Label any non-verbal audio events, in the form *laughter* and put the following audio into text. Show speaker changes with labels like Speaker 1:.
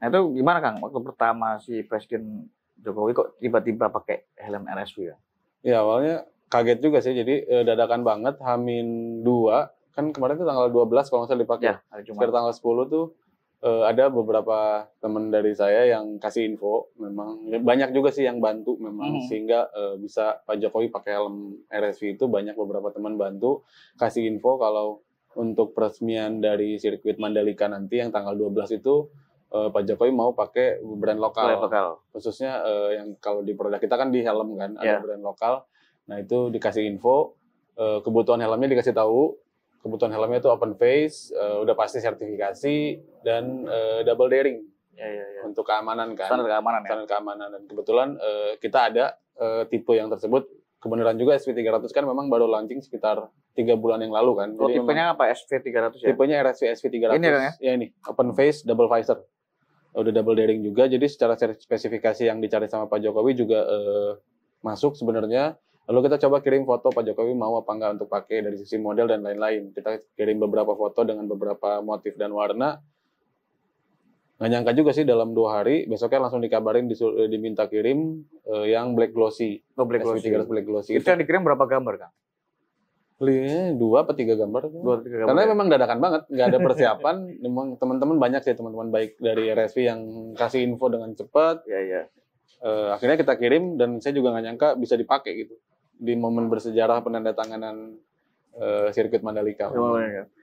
Speaker 1: Nah itu gimana Kang waktu pertama si Presiden Jokowi kok tiba-tiba pakai helm RSV ya? Ya awalnya kaget juga sih jadi eh, dadakan banget Hamin 2 kan kemarin itu tanggal 12 kalau nggak salah dipakai. Ya, hari Sekitar tanggal 10 tuh eh, ada beberapa teman dari saya yang kasih info memang ya, banyak juga sih yang bantu memang hmm. sehingga eh, bisa Pak Jokowi pakai helm RSV itu banyak beberapa teman bantu kasih info kalau untuk peresmian dari sirkuit Mandalika nanti yang tanggal 12 itu uh, Pak Jokowi mau pakai brand lokal, brand lokal. khususnya uh, yang kalau di produk kita kan di helm kan yeah. ada iya. brand lokal. Nah itu dikasih info uh, kebutuhan helmnya dikasih tahu kebutuhan helmnya itu open face, uh, udah pasti sertifikasi dan uh, double daring ya, ya, ya. untuk keamanan kan. Standar keamanan. Ya. Standar ya? keamanan dan kebetulan uh, kita ada uh, tipe yang tersebut. Kebenaran juga SV300 kan memang baru launching sekitar tiga bulan yang lalu kan. Oh, Jadi tipenya memang, apa SV300 ya? Tipenya RSV SV300. Ini kan ya? Ya ini, open face double visor udah double daring juga. Jadi secara spesifikasi yang dicari sama Pak Jokowi juga uh, masuk sebenarnya. Lalu kita coba kirim foto Pak Jokowi mau apa enggak untuk pakai dari sisi model dan lain-lain. Kita kirim beberapa foto dengan beberapa motif dan warna. Nggak nyangka juga sih dalam dua hari, besoknya langsung dikabarin diminta kirim uh, yang black glossy. Oh, black glossy. 300 black glossy. Itu yang dikirim berapa gambar, Kang? beli dua atau tiga gambar dua tiga gambar karena ya? memang dadakan banget nggak ada *laughs* persiapan memang teman-teman banyak sih teman-teman baik dari RSV yang kasih info dengan cepat Iya iya. uh, akhirnya kita kirim dan saya juga nggak nyangka bisa dipakai gitu di momen bersejarah penandatanganan uh, sirkuit Mandalika. Oh, ya.